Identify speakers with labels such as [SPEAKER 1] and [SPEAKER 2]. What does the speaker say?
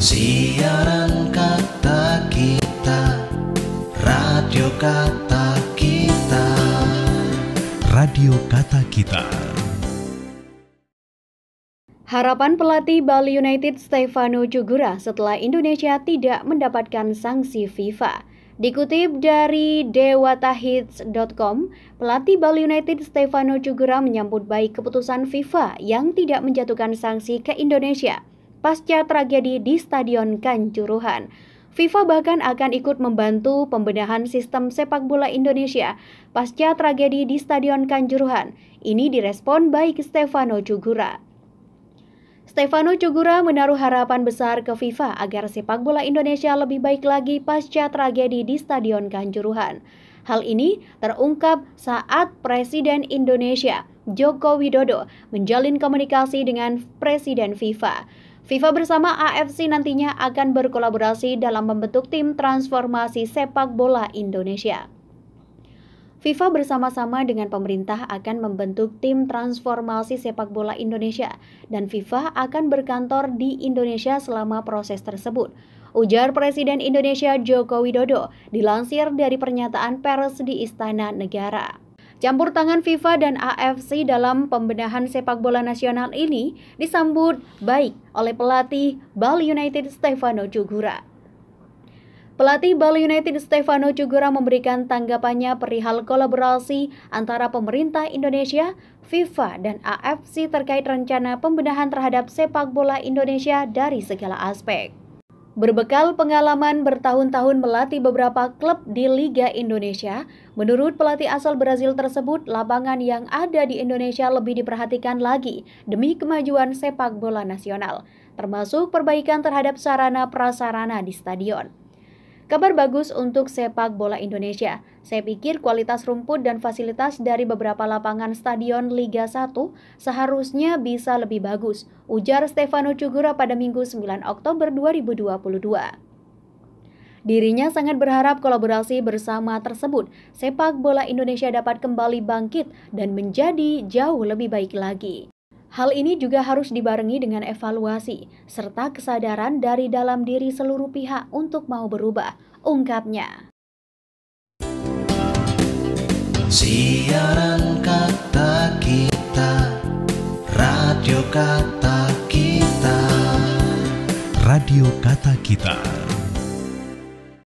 [SPEAKER 1] Siaran kata kita Radio kata kita Radio kata kita Harapan pelatih Bali United Stefano Jugura setelah Indonesia tidak mendapatkan sanksi FIFA. Dikutip dari dewatahits.com, pelatih Bali United Stefano Cugura menyambut baik keputusan FIFA yang tidak menjatuhkan sanksi ke Indonesia pasca tragedi di Stadion Kanjuruhan. FIFA bahkan akan ikut membantu pembenahan sistem sepak bola Indonesia pasca tragedi di Stadion Kanjuruhan. Ini direspon baik Stefano Cugura. Stefano Cugura menaruh harapan besar ke FIFA agar sepak bola Indonesia lebih baik lagi pasca tragedi di Stadion Kanjuruhan. Hal ini terungkap saat Presiden Indonesia Joko Widodo menjalin komunikasi dengan Presiden FIFA. FIFA bersama AFC nantinya akan berkolaborasi dalam membentuk tim transformasi sepak bola Indonesia. FIFA bersama-sama dengan pemerintah akan membentuk tim transformasi sepak bola Indonesia dan FIFA akan berkantor di Indonesia selama proses tersebut. Ujar Presiden Indonesia Joko Widodo dilansir dari pernyataan pers di Istana Negara. Campur tangan FIFA dan AFC dalam pembenahan sepak bola nasional ini disambut baik oleh pelatih Bali United Stefano Cugura. Pelatih Bali United Stefano Cugura memberikan tanggapannya perihal kolaborasi antara pemerintah Indonesia, FIFA, dan AFC terkait rencana pembenahan terhadap sepak bola Indonesia dari segala aspek. Berbekal pengalaman bertahun-tahun melatih beberapa klub di Liga Indonesia, menurut pelatih asal Brazil tersebut, lapangan yang ada di Indonesia lebih diperhatikan lagi demi kemajuan sepak bola nasional, termasuk perbaikan terhadap sarana prasarana di stadion. Kabar bagus untuk sepak bola Indonesia. Saya pikir kualitas rumput dan fasilitas dari beberapa lapangan stadion Liga 1 seharusnya bisa lebih bagus, ujar Stefano Cugura pada Minggu 9 Oktober 2022. Dirinya sangat berharap kolaborasi bersama tersebut, sepak bola Indonesia dapat kembali bangkit dan menjadi jauh lebih baik lagi. Hal ini juga harus dibarengi dengan evaluasi serta kesadaran dari dalam diri seluruh pihak untuk mau berubah, ungkapnya. Siaran kata kita, radio kata kita. Radio kata kita.